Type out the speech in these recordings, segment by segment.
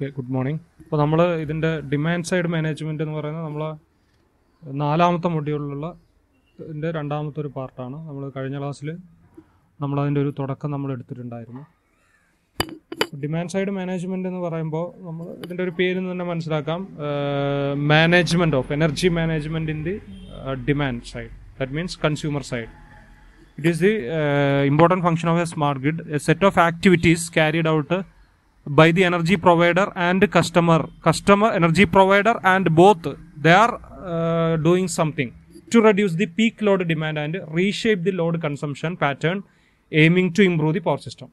Okay good morning അപ്പോൾ നമ്മൾ ഇതിൻ്റെ ഡിമാൻഡ് സൈഡ് മാനേജ്മെൻ്റ് എന്ന് പറയുന്നത് നമ്മൾ നാലാമത്തെ മൊഡ്യൂളിലുള്ള ഇതിൻ്റെ രണ്ടാമത്തെ ഒരു പാർട്ടാണ് നമ്മൾ കഴിഞ്ഞ ക്ലാസ്സിൽ നമ്മളതിൻ്റെ ഒരു തുടക്കം നമ്മൾ എടുത്തിട്ടുണ്ടായിരുന്നു ഡിമാൻഡ് സൈഡ് മാനേജ്മെൻറ്റ് എന്ന് പറയുമ്പോൾ നമ്മൾ ഇതിൻ്റെ ഒരു പേര് തന്നെ മനസ്സിലാക്കാം management of energy management in the demand side that means consumer side it is the important function of a smart grid a set of activities carried out by the energy provider and customer customer energy provider and both they are uh, doing something to reduce the peak load demand and reshape the load consumption pattern aiming to improve the power system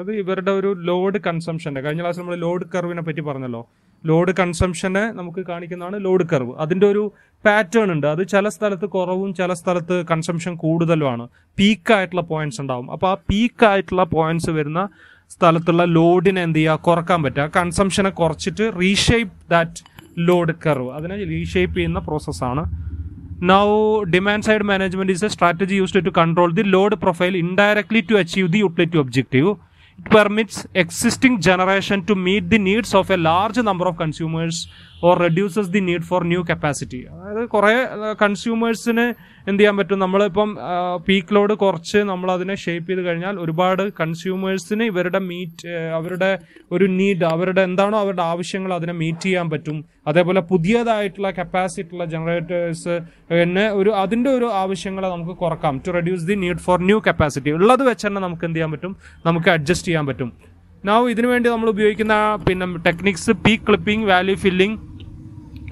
അത് ഇവരുടെ ഒരു load കൺസംഷൻ്റെ കഴിഞ്ഞ class നമ്മൾ load കർവിനെ പറ്റി പറഞ്ഞല്ലോ load കൺസംഷനെ നമുക്ക് കാണിക്കുന്നതാണ് load curve അതിൻ്റെ ഒരു പാറ്റേൺ ഉണ്ട് അത് ചില സ്ഥലത്ത് കുറവും ചില സ്ഥലത്ത് കൺസംഷൻ കൂടുതലുമാണ് പീക്കായിട്ടുള്ള പോയിന്റ്സ് ഉണ്ടാവും അപ്പോൾ ആ പീക്കായിട്ടുള്ള പോയിന്റ്സ് വരുന്ന സ്ഥലത്തുള്ള ലോഡിനെ എന്ത് ചെയ്യുക കുറക്കാൻ പറ്റുക കൺസംഷനെ കുറച്ചിട്ട് റീഷേപ്പ് ദാറ്റ് ലോഡ് കർവ് അതിനെ റീഷേപ്പ് ചെയ്യുന്ന പ്രോസസ്സാണ് now demand side management is a strategy use to control the load profile indirectly to achieve the utility objective it permits existing generation to meet the needs of a large number of consumers or reduces the need for new capacity അതായത് കുറേ കൺസ്യൂമേഴ്സിന് എന്ത് ചെയ്യാൻ പറ്റും നമ്മളിപ്പം peak load കുറച്ച് നമ്മൾ അതിനെ shape ചെയ്ത് കഴിഞ്ഞാൽ ഒരുപാട് കൺസ്യൂമേഴ്സിന് ഇവരുടെ മീറ്റ് അവരുടെ ഒരു നീഡ് അവരുടെ എന്താണോ അവരുടെ ആവശ്യങ്ങൾ അതിനെ മീറ്റ് ചെയ്യാൻ പറ്റും അതേപോലെ പുതിയതായിട്ടുള്ള കപ്പാസിറ്റി ഉള്ള ജനറേറ്റേഴ്സ് എന്നെ ഒരു അതിൻ്റെ ഒരു ആവശ്യങ്ങളെ നമുക്ക് കുറക്കാം to reduce the need for new capacity ഉള്ളത് വെച്ച് തന്നെ നമുക്ക് എന്ത് ചെയ്യാൻ പറ്റും നമുക്ക് അഡ്ജസ്റ്റ് ചെയ്യാൻ പറ്റും നാവ് ഇതിനു വേണ്ടി നമ്മൾ ഉപയോഗിക്കുന്ന പിന്നെ techniques peak clipping valley filling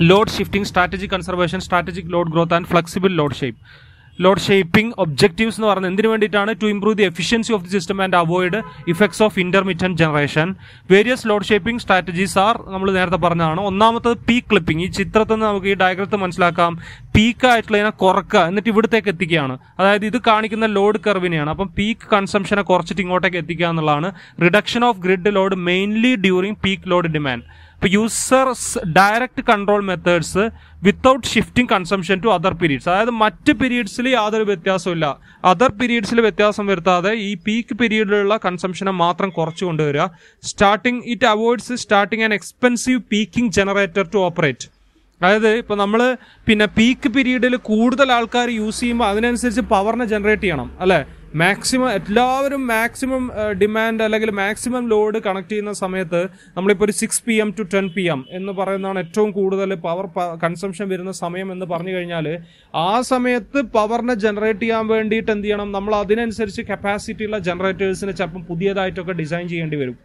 load shifting strategic conservation strategic load growth and flexible load shape load shaping objectives എന്ന് പറയുന്നത് എന്തിനു വേണ്ടിയിട്ടാണ് to improve the efficiency of the system and avoid effects of intermediate generation various load shaping strategies are നമ്മൾ നേരത്തെ പറഞ്ഞതാണ് ഒന്നാമത്തത് peak clipping ഈ ചിത്രത്തിൽ നിന്ന് നമുക്ക് ഈ ഡയഗ്രത്ത് മനസ്സിലാക്കാം പീക്കായിട്ടുള്ളതിനെ കുറക്കുക എന്നിട്ട് ഇവിടത്തേക്ക് എത്തിക്കുകയാണ് അതായത് ഇത് കാണിക്കുന്ന ലോഡ് കർവിനെയാണ് അപ്പം പീക്ക് കൺസംഷനെ കുറച്ചിട്ട് ഇങ്ങോട്ടേക്ക് എത്തിക്കുക എന്നുള്ളതാണ് reduction of grid load mainly during peak load demand ഇപ്പോൾ users direct control methods without shifting consumption to other periods അതായത് മറ്റ് പീരീഡ്സിൽ യാതൊരു വ്യത്യാസമില്ല അതർ പീരീഡ്സിൽ വ്യത്യാസം വരുത്താതെ ഈ പീക്ക് പീരീഡിലുള്ള കൺസംഷനെ മാത്രം കുറച്ച് കൊണ്ടുവരിക starting it avoids starting an expensive peaking generator to operate അതായത് ഇപ്പോൾ നമ്മൾ പിന്നെ പീക്ക് പീരീഡിൽ കൂടുതൽ ആൾക്കാർ യൂസ് ചെയ്യുമ്പോൾ അതിനനുസരിച്ച് പവറിനെ ജനറേറ്റ് ചെയ്യണം അല്ലേ മാക്സിമം എല്ലാവരും മാക്സിമം ഡിമാൻഡ് uh, അല്ലെങ്കിൽ മാക്സിമം ലോഡ് കണക്ട് ചെയ്യുന്ന സമയത്ത് നമ്മളിപ്പോൾ ഒരു six P M to ten P M എന്ന് പറയുന്നതാണ് ഏറ്റവും കൂടുതൽ പവർ കൺസംഷൻ വരുന്ന സമയം എന്ന് പറഞ്ഞു കഴിഞ്ഞാൽ ആ സമയത്ത് പവറിനെ ജനറേറ്റ് ചെയ്യാൻ വേണ്ടിയിട്ട് എന്ത് ചെയ്യണം നമ്മൾ അതിനനുസരിച്ച് കപ്പാസിറ്റിയുള്ള ജനറേറ്റേഴ്സിനെ ചിലപ്പം പുതിയതായിട്ടൊക്കെ ഡിസൈൻ ചെയ്യേണ്ടി വരും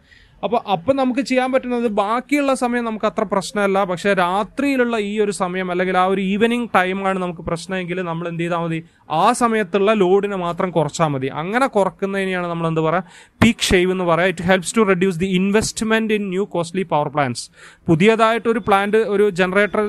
അപ്പോൾ അപ്പം നമുക്ക് ചെയ്യാൻ പറ്റുന്നത് ബാക്കിയുള്ള സമയം നമുക്ക് അത്ര പ്രശ്നമല്ല പക്ഷേ രാത്രിയിലുള്ള ഈ ഒരു സമയം അല്ലെങ്കിൽ ആ ഒരു ഈവനിങ് ടൈമാണ് നമുക്ക് പ്രശ്നമെങ്കിൽ നമ്മൾ എന്ത് ചെയ്താൽ മതി ആ സമയത്തുള്ള ലോഡിനെ മാത്രം കുറച്ചാൽ മതി അങ്ങനെ കുറക്കുന്നതിനെയാണ് നമ്മൾ എന്ത് പറയുക പീക്ക് ഷേവ് എന്ന് പറയുക it helps to reduce the investment in new costly power plants പുതിയതായിട്ട് ഒരു പ്ലാന്റ് ഒരു ജനറേറ്റർ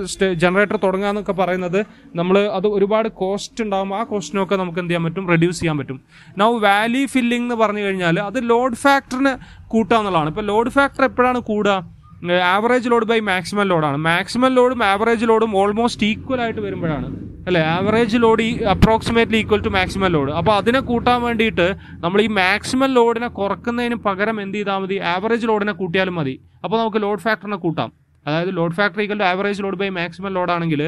ജനറേറ്റർ തുടങ്ങുക എന്നൊക്കെ പറയുന്നത് നമ്മൾ അത് ഒരുപാട് കോസ്റ്റ് ഉണ്ടാകും ആ കോസ്റ്റിനൊക്കെ നമുക്ക് എന്ത് ചെയ്യാൻ പറ്റും റെഡ്യൂസ് ചെയ്യാൻ പറ്റും നൗ വാലി ഫില്ലിംഗ് എന്ന് പറഞ്ഞു കഴിഞ്ഞാൽ അത് ലോഡ് ഫാക്ടറിന് കൂട്ടുക എന്നുള്ളതാണ് ഇപ്പോൾ ലോഡ് ഫാക്ടർ എപ്പോഴാണ് കൂടുക ആവറേജ് ലോഡ് ബൈ മാക്സിമം ലോഡാണ് മാക്സിമം ലോഡും ആവറേജ് ലോഡും ഓൾമോസ്റ്റ് ഈക്വൽ ആയിട്ട് വരുമ്പോഴാണ് അല്ലെ ആവറേജ് ലോഡ് ഈ approximately equal to maximum load അപ്പോൾ അതിനെ കൂട്ടാൻ വേണ്ടിയിട്ട് നമ്മൾ ഈ മാക്സിമം ലോഡിനെ കുറക്കുന്നതിന് പകരം എന്ത് ചെയ്താൽ മതി ആവറേജ് ലോഡിനെ കൂട്ടിയാലും മതി അപ്പോൾ നമുക്ക് ലോഡ് ഫാക്ടറിനെ കൂട്ടാം അതായത് load factor equal to average load by maximum load ആണെങ്കിൽ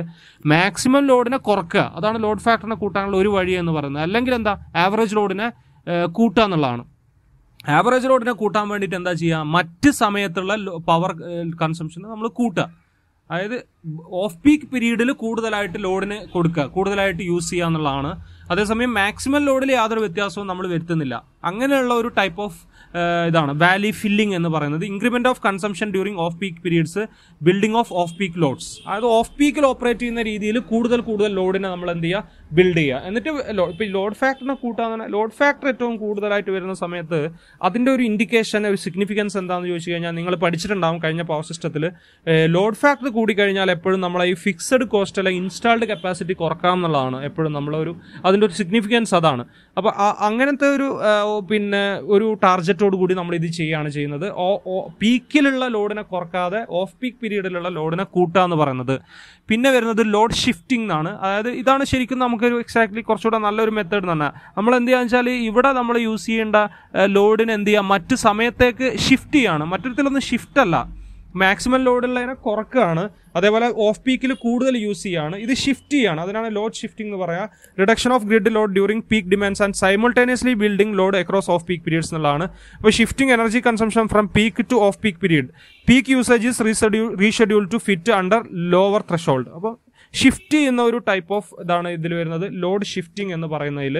മാക്സിമം ലോഡിനെ കുറക്കുക അതാണ് ലോഡ് ഫാക്ടറിനെ കൂട്ടാനുള്ള ഒരു വഴി എന്ന് പറയുന്നത് അല്ലെങ്കിൽ എന്താ ആവറേജ് ലോഡിനെ കൂട്ടുക എന്നുള്ളതാണ് ആവറേജ് ലോഡിനെ കൂട്ടാൻ വേണ്ടിയിട്ട് എന്താ ചെയ്യുക മറ്റ് സമയത്തുള്ള പവർ കൺസംഷനെ നമ്മൾ കൂട്ടുക അതായത് ഓഫ് പീക്ക് പീരീഡിൽ കൂടുതലായിട്ട് ലോഡിന് കൊടുക്കുക കൂടുതലായിട്ട് യൂസ് ചെയ്യുക എന്നുള്ളതാണ് അതേസമയം മാക്സിമം ലോഡിൽ യാതൊരു വ്യത്യാസവും നമ്മൾ വരുത്തുന്നില്ല അങ്ങനെയുള്ള ഒരു ടൈപ്പ് ഓഫ് ഇതാണ് വാലി ഫില്ലിംഗ് എന്ന് പറയുന്നത് increment of consumption during off peak periods building of off peak loads അതായത് ഓഫ് പീക്കിൽ ഓപ്പറേറ്റ് ചെയ്യുന്ന രീതിയിൽ കൂടുതൽ കൂടുതൽ ലോഡിനെ നമ്മൾ എന്ത് ചെയ്യുക ബിൽഡ് ചെയ്യുക എന്നിട്ട് ഇപ്പോൾ ലോഡ് ഫാക്ടറിനെ കൂട്ടാന്ന് ലോഡ് ഫാക്ടർ ഏറ്റവും കൂടുതലായിട്ട് വരുന്ന സമയത്ത് അതിൻ്റെ ഒരു ഇൻഡിക്കേഷൻ ഒരു സിഗ്നിഫിക്കൻസ് എന്താണെന്ന് ചോദിച്ചു കഴിഞ്ഞാൽ നിങ്ങൾ പഠിച്ചിട്ടുണ്ടാവും കഴിഞ്ഞ പവർ സിസ്റ്റത്തിൽ ലോഡ് ഫാക്ടർ കൂടിക്കഴിഞ്ഞാൽ എപ്പോഴും നമ്മളെ ഈ ഫിക്സഡ് കോസ്റ്റ് അല്ലെങ്കിൽ ഇൻസ്റ്റാൾഡ് കപ്പാസിറ്റി കുറക്കാം എന്നുള്ളതാണ് എപ്പോഴും നമ്മളൊരു അതിൻ്റെ ഒരു സിഗ്നിഫിക്കൻസ് അതാണ് അപ്പോൾ അങ്ങനത്തെ ഒരു പിന്നെ ഒരു ടാർജറ്റോട് കൂടി നമ്മൾ ഇത് ചെയ്യുകയാണ് ചെയ്യുന്നത് പീക്കിലുള്ള ലോഡിനെ കുറക്കാതെ ഓഫ് പീക്ക് പീരീഡിലുള്ള ലോഡിനെ കൂട്ടുക എന്ന് പറയുന്നത് പിന്നെ വരുന്നത് ലോഡ് ഷിഫ്റ്റിംഗ് എന്നാണ് അതായത് ഇതാണ് ശരിക്കും നമുക്കൊരു എക്സാക്ട്ലി കുറച്ചുകൂടെ നല്ലൊരു മെത്തേഡ് എന്ന് പറഞ്ഞാൽ നമ്മൾ എന്ത് ചെയ്യുക വെച്ചാൽ ഇവിടെ നമ്മൾ യൂസ് ചെയ്യേണ്ട ലോഡിന് എന്ത് ചെയ്യുക മറ്റു സമയത്തേക്ക് ഷിഫ്റ്റ് ചെയ്യാണ് മറ്റൊരു ഷിഫ്റ്റ് അല്ല മാക്സിമം ലോഡുള്ളതിനെ കുറക്കുകയാണ് അതേപോലെ ഓഫ് പീക്കിൽ കൂടുതൽ യൂസ് ചെയ്യുകയാണ് ഇത് ഷിഫ്റ്റ് ചെയ്യുകയാണ് അതിനാണ് ലോഡ് ഷിഫ്റ്റിംഗ് എന്ന് പറയുക reduction of grid load during peak demands and simultaneously building load across off peak periods എന്നുള്ളതാണ് അപ്പോൾ shifting energy consumption from peak to off peak period peak usage is reschedule reschedule to fit under lower threshold അപ്പോൾ shift ചെയ്യുന്ന ഒരു type of ഇതാണ് ഇതിൽ വരുന്നത് load shifting എന്ന് പറയുന്നതിൽ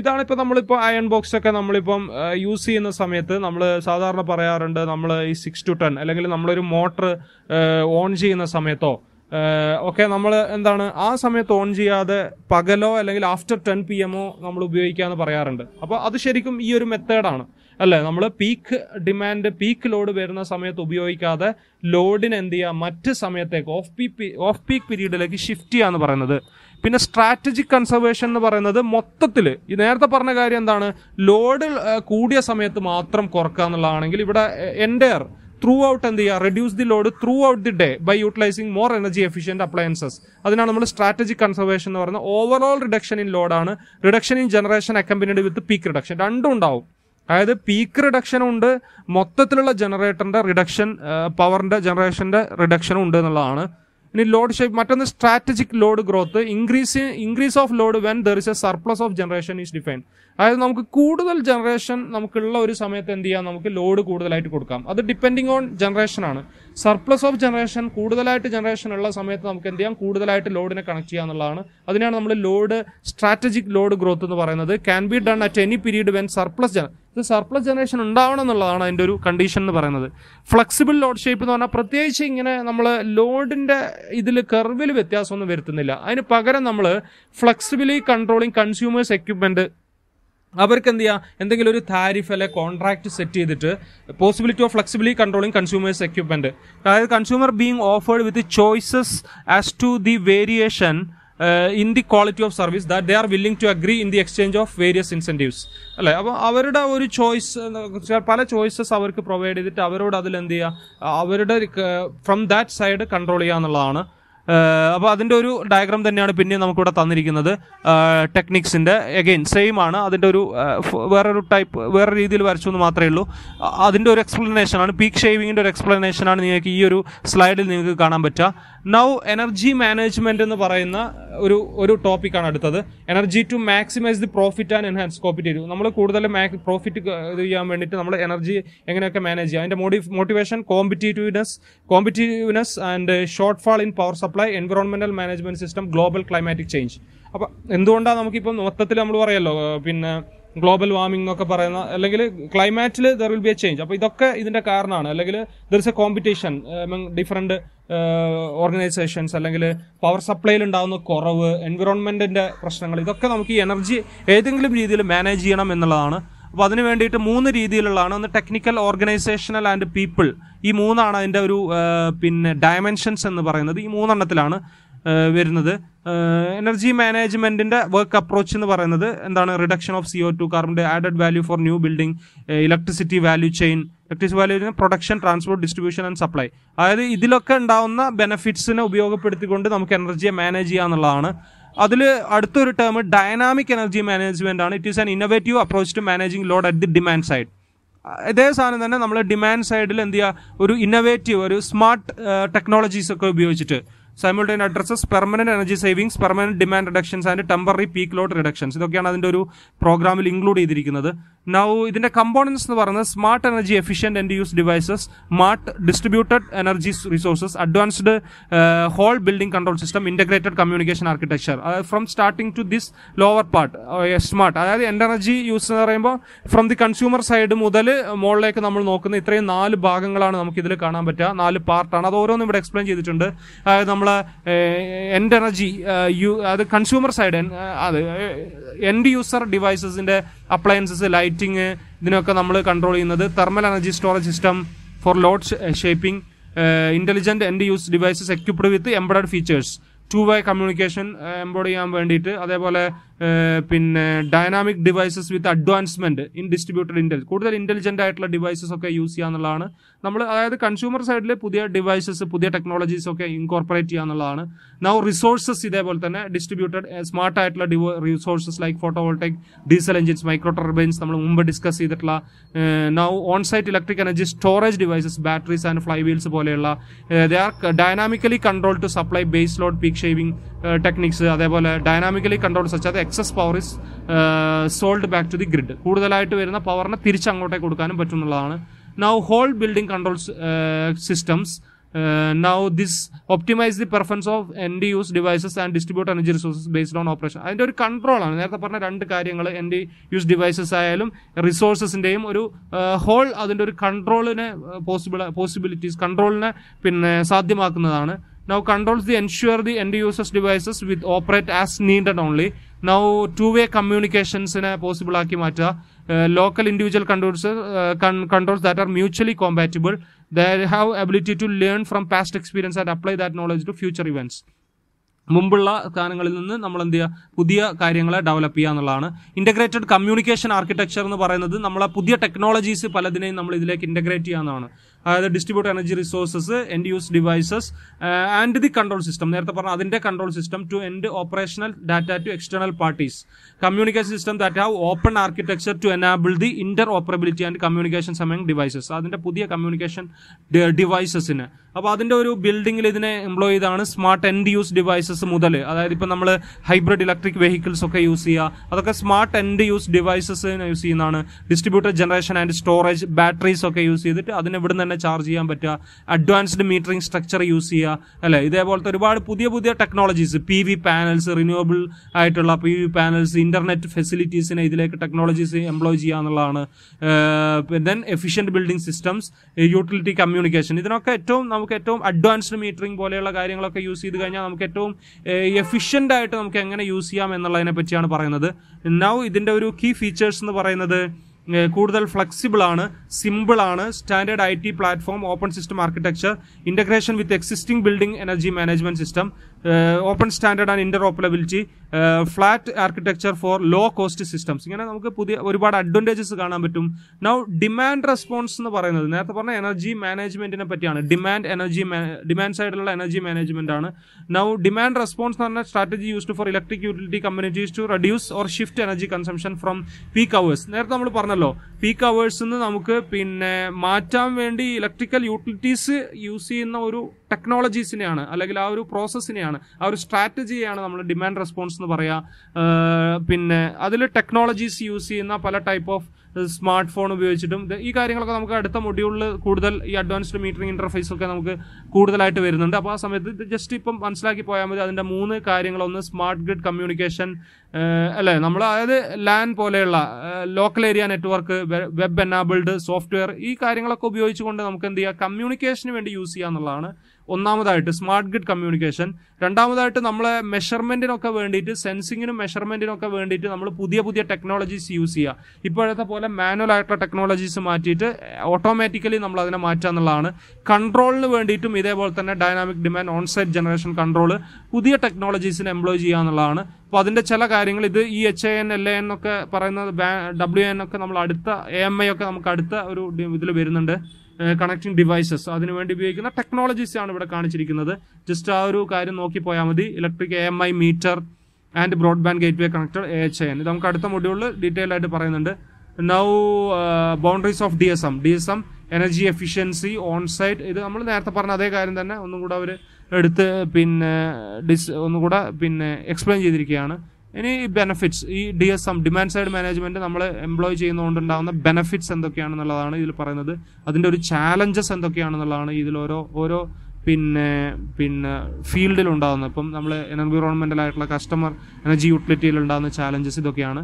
ഇതാണ് നമ്മളിപ്പോൾ അയൺ ബോക്സ് ഒക്കെ നമ്മളിപ്പം യൂസ് ചെയ്യുന്ന സമയത്ത് നമ്മൾ സാധാരണ പറയാറുണ്ട് നമ്മൾ ഈ സിക്സ് ടു ടെൻ അല്ലെങ്കിൽ നമ്മളൊരു മോട്ടർ ഓൺ ചെയ്യുന്ന സമയത്തോ ഓക്കെ നമ്മൾ എന്താണ് ആ സമയത്ത് ഓൺ ചെയ്യാതെ പകലോ അല്ലെങ്കിൽ ആഫ്റ്റർ ടെൻ പി എമ്മോ നമ്മൾ ഉപയോഗിക്കാമെന്ന് പറയാറുണ്ട് അപ്പോൾ അത് ശരിക്കും ഈ ഒരു മെത്തേഡാണ് അല്ലേ നമ്മൾ പീക്ക് ഡിമാൻഡ് പീക്ക് ലോഡ് വരുന്ന സമയത്ത് ഉപയോഗിക്കാതെ ലോഡിന് എന്ത് ചെയ്യുക മറ്റ് സമയത്തേക്ക് ഓഫ് പീക്ക് ഓഫ് പീക്ക് പീരീഡിലേക്ക് ഷിഫ്റ്റ് ചെയ്യാന്ന് പറയുന്നത് പിന്നെ സ്ട്രാറ്റജിക് കൺസർവേഷൻ എന്ന് പറയുന്നത് മൊത്തത്തിൽ ഈ നേരത്തെ പറഞ്ഞ കാര്യം എന്താണ് ലോഡ് കൂടിയ സമയത്ത് മാത്രം കുറക്കുക എന്നുള്ളതാണെങ്കിൽ ഇവിടെ എൻഡയർ ത്രൂ ഔട്ട് എന്ത് ചെയ്യുക reduce the load throughout the day by utilising more energy efficient appliances അതിനാണ് നമ്മൾ സ്ട്രാറ്റജിക് കൺസർവേഷൻ എന്ന് പറയുന്നത് ഓവറോൾ റിഡക്ഷൻ ഇൻ ലോഡാണ് reduction in generation accompanied with peak reduction രണ്ടും ഉണ്ടാവും അതായത് പീക്ക് റിഡക്ഷൻ ഉണ്ട് മൊത്തത്തിലുള്ള ജനറേറ്ററിന്റെ റിഡക്ഷൻ പവറിന്റെ ജനറേഷന്റെ റിഡക്ഷനും ഉണ്ട് എന്നുള്ളതാണ് ഇനി ലോഡ് ഷേപ്പ് മറ്റൊന്ന് strategic load growth increase increase of load when there is a surplus of generation is defined അതായത് നമുക്ക് കൂടുതൽ ജനറേഷൻ നമുക്കുള്ള ഒരു സമയത്ത് എന്ത് ചെയ്യാം നമുക്ക് ലോഡ് കൂടുതലായിട്ട് കൊടുക്കാം അത് ഡിപ്പെൻഡിങ് ഓൺ ജനറേഷൻ ആണ് സർപ്ലസ് ഓഫ് ജനറേഷൻ കൂടുതലായിട്ട് ജനറേഷൻ ഉള്ള സമയത്ത് നമുക്ക് എന്ത് ചെയ്യാം കൂടുതലായിട്ട് ലോഡിനെ കണക്ട് ചെയ്യുക എന്നുള്ളതാണ് അതിനാണ് നമ്മൾ ലോഡ് സ്ട്രാറ്റജിക് ലോഡ് ഗ്രോത്ത് എന്ന് പറയുന്നത് can be done at any period when surplus gen ഇത് സർപ്ലസ് ജനറേഷൻ ഉണ്ടാവണം എന്നുള്ളതാണ് അതിൻ്റെ ഒരു കണ്ടീഷൻ എന്ന് പറയുന്നത് ഫ്ലെക്സിബിൾ ലോഡ് ഷേപ്പ് എന്ന് പറഞ്ഞാൽ പ്രത്യേകിച്ച് ഇങ്ങനെ നമ്മൾ ലോഡിൻ്റെ ഇതിൽ കർവിൽ വ്യത്യാസമൊന്നും വരുത്തുന്നില്ല അതിന് പകരം നമ്മൾ ഫ്ലെക്സിബിളി കൺട്രോളിങ് കൺസ്യൂമേഴ്സ് എക്യുപ്മെൻറ്റ് അവർക്ക് എന്ത് ചെയ്യുക എന്തെങ്കിലും ഒരു താരിഫ് അല്ലെ കോൺട്രാക്ട് സെറ്റ് ചെയ്തിട്ട് possibility of flexibly controlling consumers equipment അതായത് consumer being offered with choices as to the variation in the quality of service that they are willing to agree in the exchange of various incentives അല്ലേ അപ്പോൾ അവരുടെ ഒരു choice പല choices അവർക്ക് provide ചെയ്തിട്ട് അവരോട് അതിൽ എന്ത് ചെയ്യുക അവരുടെ ഫ്രം ദാറ്റ് സൈഡ് കൺട്രോൾ ചെയ്യുക എന്നുള്ളതാണ് അപ്പോൾ അതിൻ്റെ ഒരു ഡയഗ്രാം തന്നെയാണ് പിന്നെ നമുക്കിവിടെ തന്നിരിക്കുന്നത് ടെക്നിക്സിൻ്റെ അഗെയിൻ സെയിം ആണ് അതിൻ്റെ ഒരു വേറൊരു ടൈപ്പ് വേറെ രീതിയിൽ വരച്ചു എന്ന് മാത്രമേ ഉള്ളൂ അതിൻ്റെ ഒരു എക്സ്പ്ലനേഷനാണ് പീക്ക് ഷേവിങ്ങിൻ്റെ ഒരു എക്സ്പ്ലനേഷനാണ് നിങ്ങൾക്ക് ഈ ഒരു സ്ലൈഡിൽ നിങ്ങൾക്ക് കാണാൻ പറ്റുക നൗ എനർജി മാനേജ്മെൻറ്റ് എന്ന് പറയുന്ന ഒരു ഒരു ടോപ്പിക്കാണ് അടുത്തത് energy to maximise the profit and enhance ചെയ്തു നമ്മൾ കൂടുതൽ പ്രോഫിറ്റ് ഇത് ചെയ്യാൻ വേണ്ടിയിട്ട് നമ്മൾ എനർജി എങ്ങനെയൊക്കെ മാനേജ് ചെയ്യുക അതിൻ്റെ motivation competitiveness competitiveness and short fall in power supply apply environmental management system global climatic change അപ്പൊ എന്തുകൊണ്ടാണ് നമുക്കിപ്പം മൊത്തത്തിൽ നമ്മൾ പറയല്ലോ പിന്നെ ഗ്ലോബൽ വാർമിംഗ് എന്നൊക്കെ പറയുന്ന അല്ലെങ്കിൽ ക്ലൈമാറ്റിൽ there will be a change അപ്പോൾ ഇതൊക്കെ ഇതിന്റെ കാരണമാണ് അല്ലെങ്കിൽ there is a competition different organisations അല്ലെങ്കിൽ പവർ സപ്ലൈയിൽ ഉണ്ടാകുന്ന കുറവ് എൻവിറോൺമെന്റിന്റെ പ്രശ്നങ്ങൾ ഇതൊക്കെ നമുക്ക് ഈ എനർജി ഏതെങ്കിലും രീതിയിൽ മാനേജ് ചെയ്യണം എന്നുള്ളതാണ് അപ്പോൾ അതിന് വേണ്ടിയിട്ട് മൂന്ന് രീതിയിലുള്ളതാണ് ഒന്ന് ടെക്നിക്കൽ ഓർഗനൈസേഷണൽ ആൻഡ് പീപ്പിൾ ഈ മൂന്നാണ് അതിൻ്റെ ഒരു പിന്നെ ഡയമെൻഷൻസ് എന്ന് പറയുന്നത് ഈ മൂന്നെണ്ണത്തിലാണ് വരുന്നത് എനർജി മാനേജ്മെൻറ്റിൻ്റെ വർക്ക് അപ്രോച്ച് എന്ന് പറയുന്നത് എന്താണ് reduction of C O two carbon di added value for new building electricity value chain electricity value production transport distribution and supply അതായത് ഇതിലൊക്കെ ഉണ്ടാവുന്ന ബെനഫിറ്റ്സിനെ ഉപയോഗപ്പെടുത്തിക്കൊണ്ട് നമുക്ക് എനർജിയെ മാനേജ് ചെയ്യാന്നുള്ളതാണ് അതിൽ അടുത്തൊരു ടേം ഡൈനാമിക് എനർജി മാനേജ്മെൻ്റ് ആണ് it is an innovative approach to managing load at the demand side അതേ സാധനം തന്നെ നമ്മൾ ഡിമാൻഡ് സൈഡിൽ എന്ത് ചെയ്യുക ഒരു ഇന്നോവേറ്റീവ് ഒരു സ്മാർട്ട് ടെക്നോളജീസ് ഒക്കെ ഉപയോഗിച്ചിട്ട് simultaneous addresses permanent energy savings permanent demand reductions and temporary peak load reductions ഇതൊക്കെയാണ് അതിൻ്റെ ഒരു പ്രോഗ്രാമിൽ ഇൻക്ലൂഡ് ചെയ്തിരിക്കുന്നത് നൗ ഇതിൻ്റെ കമ്പോണൻസ് എന്ന് പറയുന്നത് smart energy efficient end use devices smart distributed energy resources advanced whole building control system integrated communication architecture from starting to this lower part smart അതായത് എൻ്റെ എനർജി യൂസ് എന്ന് പറയുമ്പോൾ ഫ്രം ദി കൺസ്യൂമർ സൈഡ് മുതൽ uh, മുകളിലേക്ക് നമ്മൾ നോക്കുന്ന ഇത്രയും നാല് ഭാഗങ്ങളാണ് നമുക്ക് ഇതിൽ കാണാൻ പറ്റുക നാല് പാർട്ടാണ് അത് ഓരോന്നും ഇവിടെ എക്സ്പ്ലെയിൻ ചെയ്തിട്ടുണ്ട് അതായത് നമ്മൾ എൻ്റെ എനർജി യു അത് കൺസ്യൂമർ സൈഡ് അത് എൻഡ് യൂസർ ഡിവൈസസിൻ്റെ അപ്ലയൻസസ് ലൈറ്റിങ് ഇതിനൊക്കെ നമ്മൾ കൺട്രോൾ ചെയ്യുന്നത് thermal energy storage system for load shaping intelligent end use devices equipped with embedded features two way communication embed ചെയ്യാൻ വേണ്ടിയിട്ട് അതേപോലെ പിന്നെ dynamic devices with advancement in distributed intelligence കൂടുതൽ intelligent ആയിട്ടുള്ള ഡിവൈസസ് ഒക്കെ യൂസ് ചെയ്യുക എന്നുള്ളതാണ് നമ്മൾ അതായത് കൺസ്യൂമർ സൈഡിൽ പുതിയ ഡിവൈസസ് പുതിയ ടെക്നോളജീസ് ഒക്കെ ഇൻകോർപ്പറേറ്റ് ചെയ്യുക എന്നുള്ളതാണ് നൗ റിസോഴ്സസ് ഇതേപോലെ തന്നെ ഡിസ്ട്രിബ്യൂട്ടഡ് സ്മാർട്ട് ആയിട്ടുള്ള resources like voltaic diesel engines micro turbines നമ്മൾ മുമ്പ് ഡിസ്കസ് ചെയ്തിട്ടുള്ള now on site electric energy storage devices batteries and flywheels പോലെയുള്ള they are dynamically control to supply base load peak shaving techniques അതേപോലെ dynamically control such that excess power is sold back to the grid കൂടുതലായിട്ട് വരുന്ന പവറിനെ തിരിച്ച് കൊടുക്കാനും പറ്റുന്നുള്ളതാണ് now whole building control systems now this optimise the performance of the use devices and distribute energy resources based on operation അതിൻ്റെ ഒരു കൺട്രോളാണ് നേരത്തെ പറഞ്ഞ രണ്ട് കാര്യങ്ങൾ ഡി യൂസ് ഡിവൈസസ് ആയാലും റിസോഴ്സസിൻ്റെയും ഒരു ഹോൾ uh, അതിൻ്റെ ഒരു കൺട്രോളിനെ പോസിബിൾ പോസിബിലിറ്റീസ് കൺട്രോളിനെ പിന്നെ സാധ്യമാക്കുന്നതാണ് Now controls the ensure the end users devices with operate as needed only. Now two-way communications in a possible akimata. Uh, local individual controls, uh, con controls that are mutually compatible. They have ability to learn from past experience and apply that knowledge to future events. മുമ്പുള്ള കാലങ്ങളിൽ നിന്ന് നമ്മൾ എന്ത് ചെയ്യുക പുതിയ കാര്യങ്ങളെ develop ചെയ്യുക എന്നുള്ളതാണ് ഇൻ്റഗ്രേറ്റഡ് കമ്മ്യൂണിക്കേഷൻ ആർക്കിടെക്ചർ എന്ന് പറയുന്നത് നമ്മളെ പുതിയ ടെക്നോളജീസ് പലതിനെയും നമ്മൾ ഇതിലേക്ക് ഇൻ്റഗ്രേറ്റ് ചെയ്യാവുന്നതാണ് അതായത് distribute energy resources end use devices and the control system നേരത്തെ പറഞ്ഞ അതിന്റെ control system to end operational data to external parties communication system that have open architecture to enable the interoperability and communication സമയം devices അതിന്റെ പുതിയ communication ഡിവൈസസിന് uh, അപ്പോൾ അതിൻ്റെ ഒരു ബിൽഡിങ്ങിൽ ഇതിനെ എംപ്ലോയ് ചെയ്താണ് സ്മാർട്ട് എൻഡ് യൂസ് ഡിവൈസസ് മുതൽ അതായത് ഇപ്പം നമ്മൾ ഹൈബ്രിഡ് ഇലക്ട്രിക് വെഹിക്കിൾസ് ഒക്കെ യൂസ് ചെയ്യുക അതൊക്കെ smart end use devices use ചെയ്യുന്നതാണ് distributor generation and storage batteries ഒക്കെ യൂസ് ചെയ്തിട്ട് അതിന് ഇവിടുന്ന് തന്നെ ചാർജ് ചെയ്യാൻ പറ്റുക അഡ്വാൻസ്ഡ് മീറ്ററിംഗ് സ്ട്രക്ചർ യൂസ് ചെയ്യുക അല്ലേ ഇതേപോലത്തെ ഒരുപാട് പുതിയ പുതിയ technologies P V panels renewable ആയിട്ടുള്ള പി വി പാനൽസ് ഇന്റർനെറ്റ് ഫെസിലിറ്റീസിനെ ഇതിലേക്ക് ടെക്നോളജീസ് എംപ്ലോയ് ചെയ്യുക എന്നുള്ളതാണ് then efficient building systems utility communication ഇതിനൊക്കെ ഏറ്റവും നമുക്ക് ഏറ്റവും അഡ്വാൻസ്ഡ് മീറ്ററിംഗ് പോലെയുള്ള കാര്യങ്ങളൊക്കെ യൂസ് ചെയ്ത് കഴിഞ്ഞാൽ നമുക്ക് ഏറ്റവും എഫിഷ്യൻ്റ് ആയിട്ട് നമുക്ക് എങ്ങനെ യൂസ് ചെയ്യാം എന്നുള്ളതിനെ പറ്റിയാണ് പറയുന്നത് നൗ ഇതിൻ്റെ ഒരു കീ ഫീച്ചേഴ്സ് എന്ന് പറയുന്നത് കൂടുതൽ ഫ്ലെക്സിബിൾ ആണ് സിമ്പിൾ ആണ് standard I T platform open system architecture integration with existing building energy management system open standard and interoperability flat architecture for low cost systems ഇങ്ങനെ നമുക്ക് പുതിയ ഒരുപാട് അഡ്വാൻറ്റേജസ് കാണാൻ പറ്റും നൗ ഡിമാൻഡ് റെസ്പോൺസ് എന്ന് പറയുന്നത് നേരത്തെ പറഞ്ഞ എനർജി മാനേജ്മെന്റിനെ പറ്റിയാണ് ഡിമാൻഡ് എനർജി ഡിമാൻഡ് സൈഡിലുള്ള എനർജി മാനേജ്മെന്റ് ആണ് നൗ ഡിമാൻഡ് റെസ്പോൺസ് എന്ന് പറഞ്ഞ strategy used for electric utility companies to reduce or shift energy consumption from peak hours നേരത്തെ നമ്മൾ പറഞ്ഞല്ലോ പീക്ക് അവേഴ്സ് നിന്ന് നമുക്ക് പിന്നെ മാറ്റാൻ വേണ്ടി ഇലക്ട്രിക്കൽ യൂട്ടിലിറ്റീസ് യൂസ് ചെയ്യുന്ന ഒരു ടെക്നോളജീസിനെയാണ് അല്ലെങ്കിൽ ആ ഒരു പ്രോസസ്സിനെയാണ് ആ ഒരു സ്ട്രാറ്റജിയാണ് നമ്മൾ ഡിമാൻഡ് റെസ്പോൺസ് എന്ന് പറയാം പിന്നെ അതിൽ ടെക്നോളജീസ് യൂസ് ചെയ്യുന്ന പല ടൈപ്പ് ഓഫ് സ്മാർട്ട് ഫോൺ ഉപയോഗിച്ചിട്ടും ഈ കാര്യങ്ങളൊക്കെ നമുക്ക് അടുത്ത മൊഡ്യൂളിൽ കൂടുതൽ ഈ അഡ്വാൻസ്ഡ് മീറ്ററിംഗ് ഒക്കെ നമുക്ക് കൂടുതലായിട്ട് വരുന്നുണ്ട് അപ്പോൾ ആ സമയത്ത് ജസ്റ്റ് ഇപ്പം മനസ്സിലാക്കി പോയാൽ മതി അതിൻ്റെ മൂന്ന് കാര്യങ്ങളൊന്ന് സ്മാർട്ട് ഗ്രിഡ് കമ്മ്യൂണിക്കേഷൻ അല്ലേ നമ്മൾ അതായത് ലാൻ പോലെയുള്ള local area network web enabled software ഈ കാര്യങ്ങളൊക്കെ ഉപയോഗിച്ചുകൊണ്ട് നമുക്ക് എന്ത് ചെയ്യാം കമ്മ്യൂണിക്കേഷന് വേണ്ടി യൂസ് ചെയ്യാന്നുള്ളതാണ് ഒന്നാമതായിട്ട് സ്മാർട്ട് ഗ്രിഡ് കമ്മ്യൂണിക്കേഷൻ രണ്ടാമതായിട്ട് നമ്മളെ മെഷർമെന്റിനൊക്കെ വേണ്ടിയിട്ട് സെൻസിങ്ങിനും മെഷർമെന്റിനൊക്കെ വേണ്ടിയിട്ട് നമ്മൾ പുതിയ പുതിയ ടെക്നോളജീസ് യൂസ് ചെയ്യുക ഇപ്പോഴത്തെ പോലെ മാനുവൽ ആയിട്ടുള്ള ടെക്നോളജീസ് മാറ്റിയിട്ട് ഓട്ടോമാറ്റിക്കലി നമ്മൾ അതിനെ മാറ്റുക എന്നുള്ളതാണ് കൺട്രോളിന് വേണ്ടിയിട്ടും ഇതേപോലെ തന്നെ dynamic demand onsite generation control പുതിയ ടെക്നോളജീസിന് എംപ്ലോയ് ചെയ്യുക എന്നുള്ളതാണ് അപ്പോൾ അതിൻ്റെ ചില കാര്യങ്ങൾ ഇത് ഈ H A N L A N എന്നൊക്കെ പറയുന്നത് ഡബ്ല്യു എൻ ഒക്കെ നമ്മൾ അടുത്ത എ എം ഐ ഒക്കെ നമുക്ക് അടുത്ത ഒരു ഇതിൽ വരുന്നുണ്ട് കണക്റ്റിംഗ് ഡിവൈസസ് അതിനുവേണ്ടി ഉപയോഗിക്കുന്ന ടെക്നോളജീസ് ആണ് ഇവിടെ കാണിച്ചിരിക്കുന്നത് ജസ്റ്റ് ആ ഒരു കാര്യം നോക്കി പോയാൽ മതി electric A M I meter and broadband gateway connector A H N ഇത് നമുക്ക് അടുത്ത മൊഡ്യൂളിൽ ഡീറ്റെയിൽ ആയിട്ട് പറയുന്നുണ്ട് now boundaries of D S M D S M energy efficiency on site ഇത് നമ്മൾ നേരത്തെ പറഞ്ഞ അതേ കാര്യം തന്നെ ഒന്നും കൂടെ അവർ എടുത്ത് പിന്നെ ഡിസ് ഒന്നുകൂടെ പിന്നെ എക്സ്പ്ലെയിൻ ചെയ്തിരിക്കുകയാണ് ഇനി ബെനഫിറ്റ്സ് ഈ D S M demand side management നമ്മൾ എംപ്ലോയ് ചെയ്യുന്നതുകൊണ്ടുണ്ടാകുന്ന ബെനഫിറ്റ്സ് എന്തൊക്കെയാണെന്നുള്ളതാണ് ഇതിൽ പറയുന്നത് അതിൻ്റെ ഒരു ചാലഞ്ചസ് എന്തൊക്കെയാണെന്നുള്ളതാണ് ഇതിൽ ഓരോ ഓരോ പിന്നെ പിന്നെ ഫീൽഡിൽ ഉണ്ടാകുന്നത് ഇപ്പം നമ്മൾ എൻവയോൺമെൻ്റൽ ആയിട്ടുള്ള കസ്റ്റമർ എനർജി യൂട്ടിലിറ്റിയിൽ ഉണ്ടാകുന്ന ചാലഞ്ചസ് ഇതൊക്കെയാണ്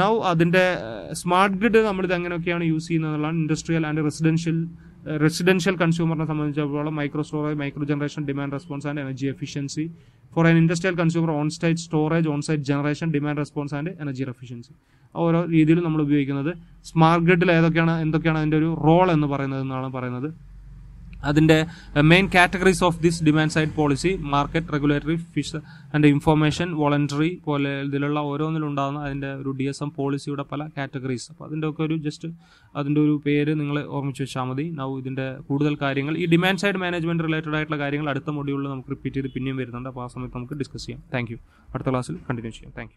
നൗ അതിൻ്റെ സ്മാർട്ട് ഗ്രിഡ് നമ്മളിത് എങ്ങനെയൊക്കെയാണ് യൂസ് ചെയ്യുന്നത് എന്നുള്ളതാണ് ഇൻഡസ്ട്രിയൽ ആൻഡ് റെസിഡൻഷ്യൽ റെസിഡൻഷ്യൽ കൺസ്യൂമറിനെ സംബന്ധിച്ചിടത്തോളം micro storage micro generation demand response and energy efficiency for an industrial consumer on site storage on site generation demand response and energy efficiency ഓരോ രീതിയിൽ നമ്മൾ ഉപയോഗിക്കുന്നത് സ്മാർട്ട് ഗ്രിഡിൽ ഏതൊക്കെയാണ് എന്തൊക്കെയാണ് അതിൻ്റെ ഒരു റോൾ എന്ന് പറയുന്നത് എന്നാണ് പറയുന്നത് അതിൻ്റെ main categories of this demand side policy market regulatory fiscal and information voluntary പോലെ ഇതിലുള്ള ഓരോന്നിലുണ്ടാകുന്ന അതിൻ്റെ ഒരു ഡി എസ് എം പോളിസിയുടെ പല കാറ്റഗറീസ് അപ്പോൾ അതിൻ്റെ ഒക്കെ ഒരു ജസ്റ്റ് അതിൻ്റെ ഒരു പേര് നിങ്ങൾ ഓർമ്മിച്ച് വെച്ചാൽ മതി നൗ ഇതിൻ്റെ കൂടുതൽ കാര്യങ്ങൾ ഈ ഡിമാൻഡ് സൈഡ് മാനേജ്മെൻറ്റ് റിലേറ്റഡ് ആയിട്ടുള്ള കാര്യങ്ങൾ അടുത്ത മൊഡ്യൂളിൽ നമുക്ക് റിപ്പീറ്റ് ചെയ്ത് പിന്നെയും വരുന്നുണ്ട് അപ്പോൾ ആ സമയത്ത് നമുക്ക് ഡിസ്കസ് ചെയ്യാം താങ്ക് അടുത്ത ക്ലാസ്സിൽ കണ്ടിന്യൂ ചെയ്യാം താങ്ക്